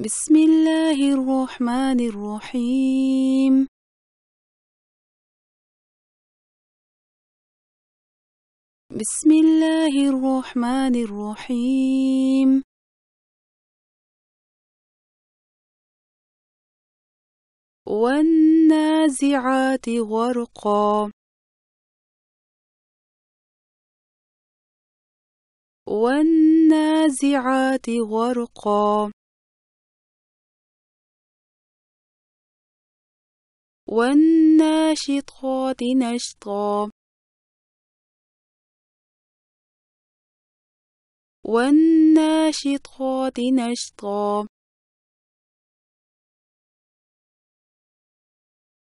بسم الله الرحمن الرحيم بسم الله الرحمن الرحيم والنازعات غرقا والنازعات غرقا والناشطات نشطا والناشطات نشطا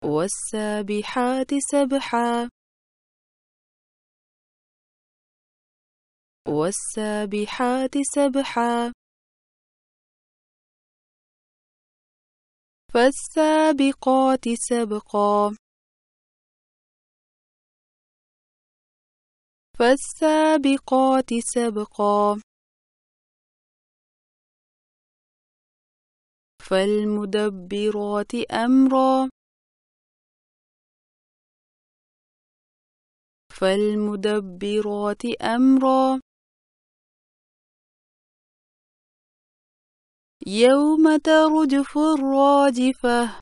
والسابحات سبحا والسابحات سبحا فالسابقات سبقا فالسابقات سبقا فالمدبرات أمرا فالمدبرات أمرا يوم ترجف الراجفة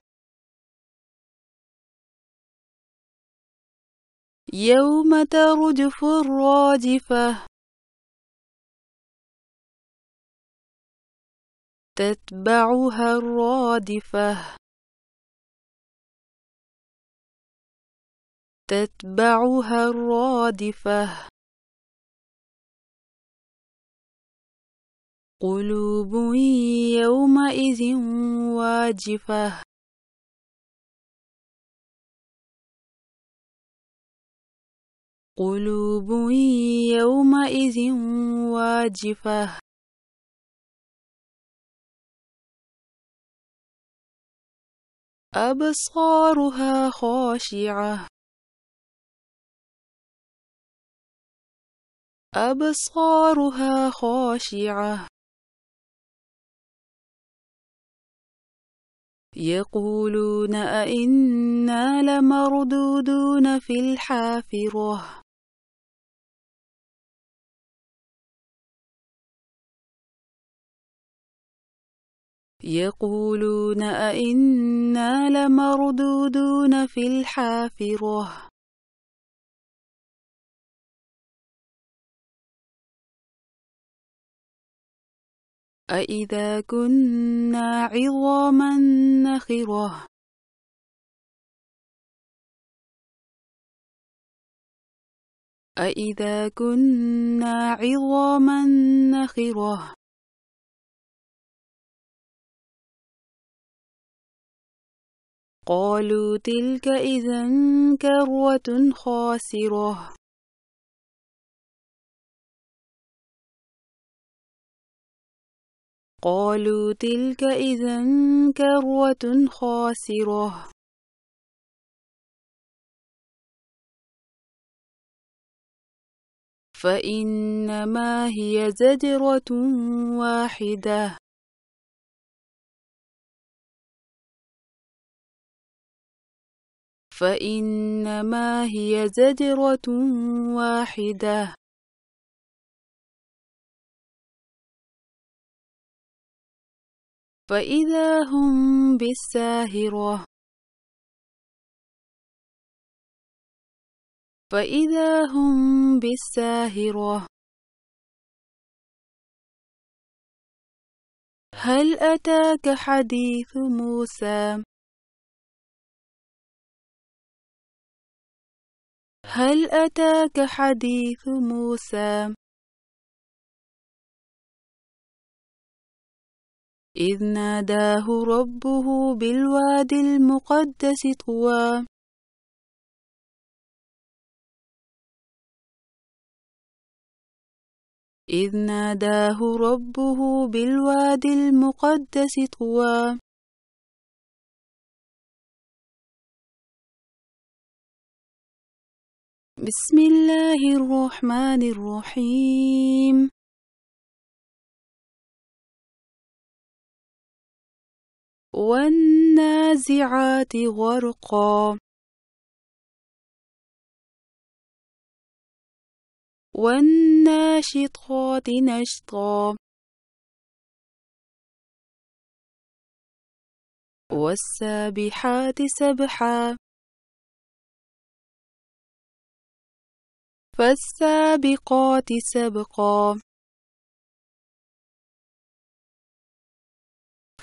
يوم ترجف الراجفة تتبعها الرادفة تتبعها الرادفة قلوب يومئذ واجفة قلوب يومئذ واجفة أبصارها خاشعة أبصارها خاشعة يقولون أئنا لمردودون في الحافرة يقولون أئنا لمردودون في الحافرة أإذا كنا عظاما نخرة أإذا كنا عظاما نخرة قالوا تلك إذا كروة خاسرة قالوا تلك إذا كروة خاسرة فإنما هي زجرة واحدة فإنما هي زجرة واحدة فإذا هم بالساهرة فإذا هم بالساهرة هل أتاك حديث موسى هل أتاك حديث موسى إذ ناداه ربه بالوادي المقدس طوى إذ ناداه ربه بالوادي المقدس طوى بسم الله الرحمن الرحيم والنازعات غرقا والناشطات نشطا والسابحات سبحا فالسابقات سبقا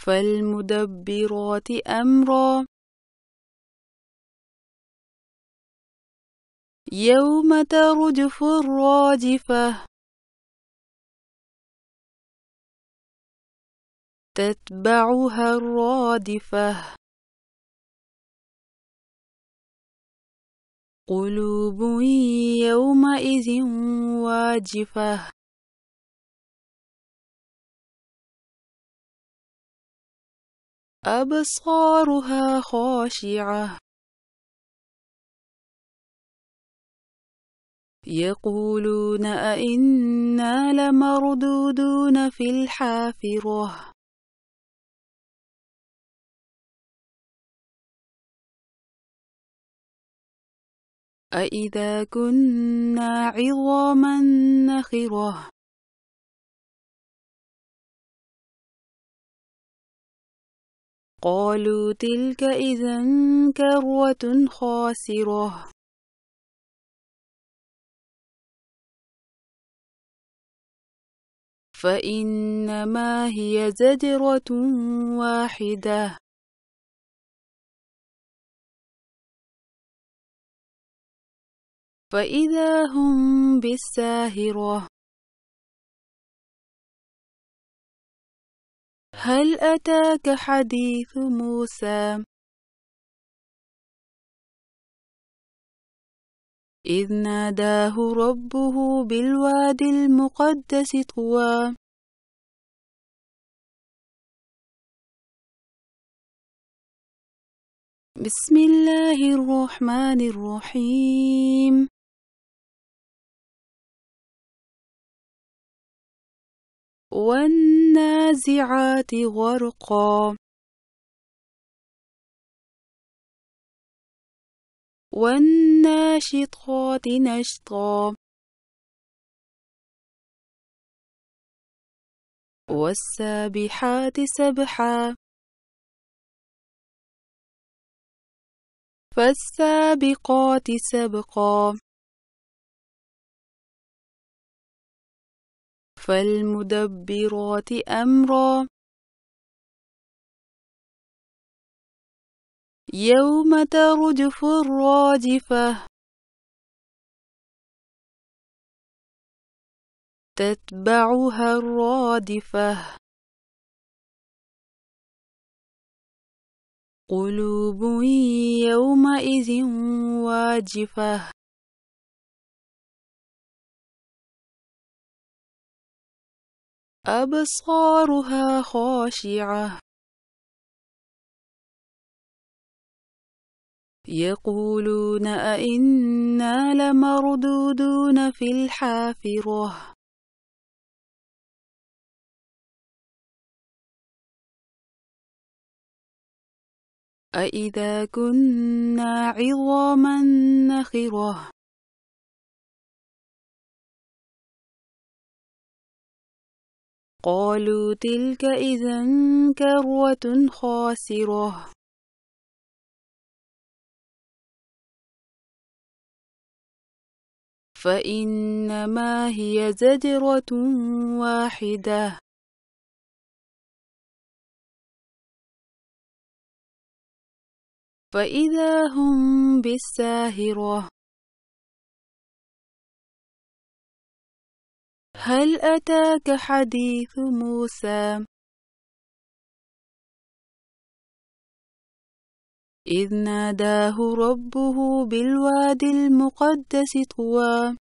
فالمدبرات أمرا يوم ترجف الراجفة تتبعها الرادفة قلوب يومئذ واجفة أبصارها خاشعة يقولون أئنا لمردودون في الحافرة أئذا كنا عظاما نخرة قالوا تلك إذا كروة خاسرة فإنما هي زجرة واحدة فإذا هم بالساهرة هل أتاك حديث موسى إذ ناداه ربه بالواد المقدس طوى بسم الله الرحمن الرحيم والن النازعات غرقا والناشطات نشطا والسابحات سبحا فالسابقات سبقا فالمدبرات أمرا يوم ترجف الراجفة تتبعها الرادفة قلوب يومئذ واجفة أبصارها خاشعة يقولون أئنا لمردودون في الحافرة أئذا كنا عظاما نخرة قالوا تلك إذا كروة خاسرة فإنما هي زجرة واحدة فإذا هم بالساهرة هل أتاك حديث موسى إذ ناداه ربه بالوادي المقدس طوى